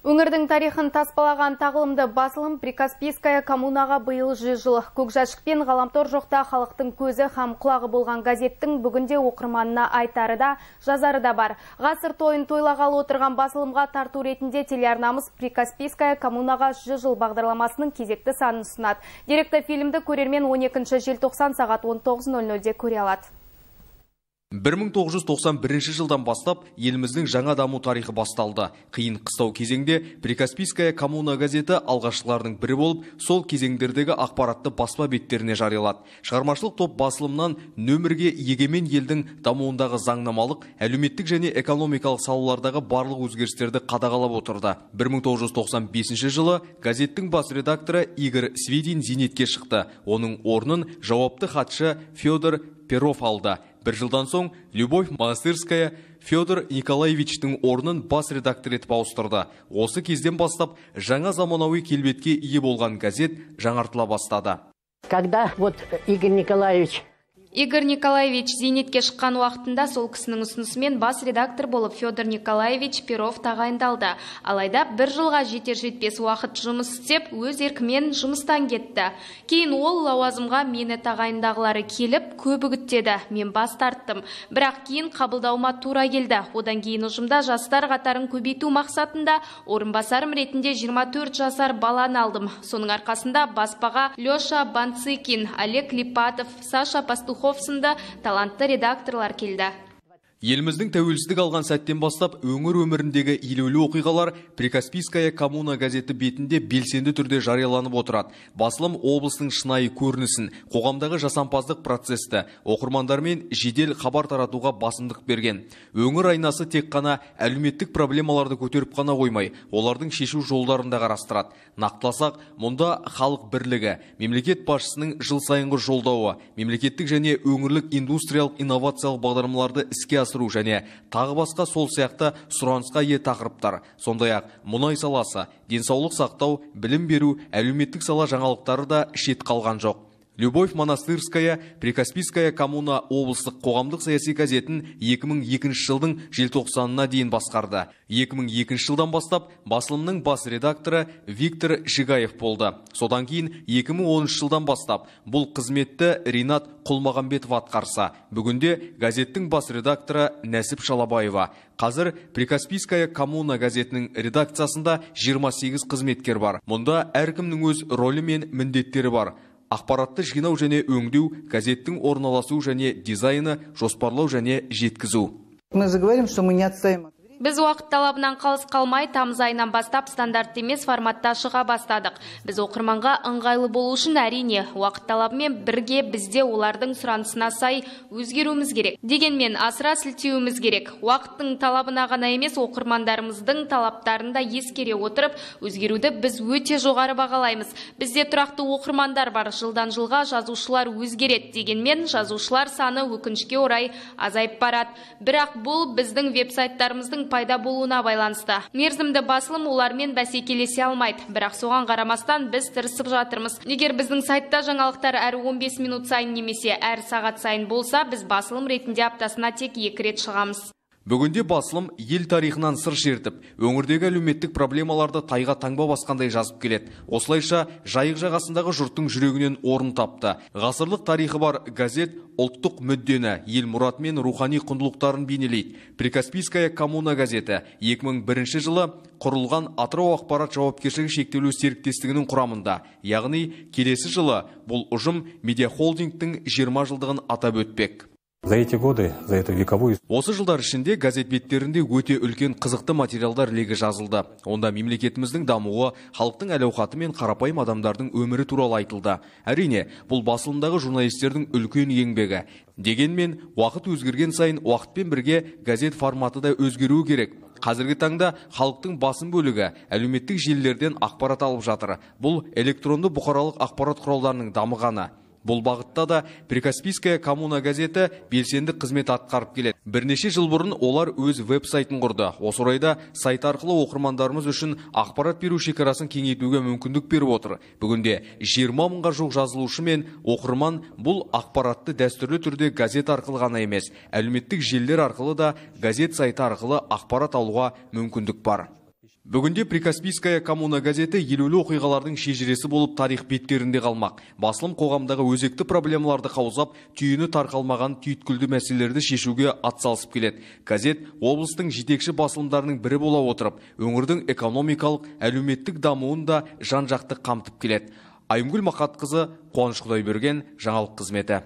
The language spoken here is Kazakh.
Өңірдің тарихын таспалаған тағылымды басылым Прикаспийская коммунаға биыл 100 жыл. Көкжашықпен пен ғаламтор жоқта халықтың көзі хам құлағы болған газеттің бүгінде оқырманына айтары да, жазары да бар. Ғасыр тойын тойлағалы отырған басылымға тарту ретінде телеарнамыз Прикаспийская коммунаға 100 жыл бағдарламасының кезекті санын ұсынады. Деректі фильмді көрермен 12 желтоқсан сағат 19.00-де көре алады. 1991 жылдан бастап еліміздің жаңа даму тарихы басталды қиын қыстау кезеңде прикаспийская коммуна газеті алғашқылардың бірі болып сол кезеңдердегі ақпаратты баспа беттеріне жариялады шығармашылық топ басылымнан нөмірге егемен елдің дамуындағы заңнамалық әлеуметтік және экономикалық салалардағы барлық өзгерістерді қадағалап отырды 1995 жылы газеттің бас редакторы игорь Свидин зейнетке шықты оның орнын жауапты хатшы федор перов алды бір жылдан соң любовь монастырская федор николаевичтің орнын бас редактор етіп ауыстырды осы кезден бастап жаңа заманауи келбетке ие болған газет жаңартыла бастады когда вот игорь николаевич игорь николаевич зейнетке шыққан уақытында сол кісінің ұсынысымен бас редактор болып федор николаевич перов тағайындалды алайда бір жылға жетер жетпес уақыт жұмыс істеп өз еркімен жұмыстан кетті кейін ол лауазымға мені тағайындағылары келіп көбігіттеді. мен бас тарттым бірақ кейін қабылдауыма тура келді одан кейін ұжымда жастар қатарын көбейту мақсатында орынбасарым ретінде 24 жасар баланы алдым соның арқасында баспаға леша банцикин олег липатов саша пастух суховсында талантты редакторлар келді еліміздің тәуелсіздік алған сәттен бастап өңір өміріндегі елеулі оқиғалар прикаспийская коммуна газеті бетінде белсенді түрде жарияланып отырады басылым облыстың шынайы көрінісін қоғамдағы жасампаздық процесті оқырмандармен жедел хабар таратуға басымдық берген өңір айнасы тек қана әлеуметтік проблемаларды көтеріп қана қоймай олардың шешу жолдарын да қарастырады нақтыласақ мұнда халық бірлігі мемлекет басшысының жыл сайынғы жолдауы мемлекеттік және өңірлік индустриялық инновациялық бағдарламаларды іске асыру және тағы басқа сол сияқты сұранысқа ие тақырыптар сондай ақ мұнай саласы денсаулық сақтау білім беру әлеуметтік сала жаңалықтары да шет қалған жоқ любовь монастырская прикаспийская коммуна облыстық қоғамдық саяси газетін 2002 жылдың желтоқсанына дейін басқарды 2002 жылдан бастап басылымның бас редакторы виктор жигаев болды содан кейін 2010 жылдан бастап бұл қызметті ринат құлмағамбетов атқарса бүгінде газеттің бас редакторы нәсіп шалабаева қазір прикаспийская коммуна газетінің редакциясында 28 қызметкер бар мұнда әркімнің өз рөлі мен міндеттері бар ақпаратты жинау және өңдеу газеттің орналасу және дизайны жоспарлау және жеткізу мы же говорим что мы не отстаем біз уақыт талабынан қалыс қалмай тамыз айынан бастап стандартты емес форматта шыға бастадық біз оқырманға ыңғайлы болу үшін әрине уақыт талабымен бірге бізде олардың сұранысына сай өзгеруіміз керек дегенмен асыра сілтеуіміз керек уақыттың талабына ғана емес оқырмандарымыздың талаптарын да ескере отырып өзгеруді біз өте жоғары бағалаймыз бізде тұрақты оқырмандар бар жылдан жылға жазушылар өзгереді дегенмен жазушылар саны өкінішке орай азайып барады бірақ бұл біздің веб сайттарымыздың пайда болуына байланысты мерзімді басылым олармен бәсекелесе алмайды бірақ соған қарамастан біз тырысып жатырмыз егер біздің сайтта жаңалықтар әр 15 минут сайын немесе әр сағат сайын болса біз басылым ретінде аптасына тек екі рет шығамыз бүгінде басылым ел тарихынан сыр шертіп өңірдегі әлеуметтік проблемаларды тайға таңба басқандай жазып келеді осылайша жайық жағасындағы жұрттың жүрегінен орын тапты ғасырлық тарихы бар газет ұлттық мүддені ел мұраты мен рухани құндылықтарын бейнелейді прикаспийская коммуна газеті 2001 жылы құрылған атырау ақпарат жауапкершілігі шектеулі серіктестігінің құрамында яғни келесі жылы бұл ұжым медиахолдингтің 20 жылдығын атап өтпек За эти Осы жылдар ішінде газет беттерінде өте үлкен қызықты материалдар легі жазылды. Онда мемлекетіміздің дамуы, халықтың әлеуқаты мен қарапайым адамдардың өмірі туралы айтылды. Әрине, бұл басылымдағы журналистердің үлкен еңбегі. Дегенмен, уақыт өзгерген сайын уақытпен бірге газет форматы да өзгеруі керек. Қазіргі таңда халықтың басым бөлігі әлеуметтік желілерден ақпарат алып жатыр. Бұл электронды бұқаралық ақпарат құралдарының дамығаны бұл бағытта да прикаспийская коммуна газеті белсенді қызмет атқарып келеді бірнеше жыл бұрын олар өз веб сайтын құрды осы орайда сайт арқылы оқырмандарымыз үшін ақпарат беру шекарасын кеңейтуге мүмкіндік беріп отыр бүгінде 20 мыңға жоқ жазылушы мен оқырман бұл ақпаратты дәстүрлі түрде газет арқылы ғана емес әлеуметтік желілер арқылы да газет сайты арқылы ақпарат алуға мүмкіндік бар Бүгінде Прикаспийская коммуна газеті елеулі оқиғалардың шежіресі болып тарих беттерінде қалмақ. Басылым қоғамдағы өзекті проблемаларды қаузап, түйіні тарқалмаған түйткілді мәселелерді шешуге атсалысып келеді. Газет облыстың жетекші басылымдарының бірі бола отырып, өңірдің экономикалық, әлеуметтік дамуын да жан-жақты қамтып келеді. Айымгүл Мақатқызы, Қуаныш Құдайберген, жаңалық қызметі.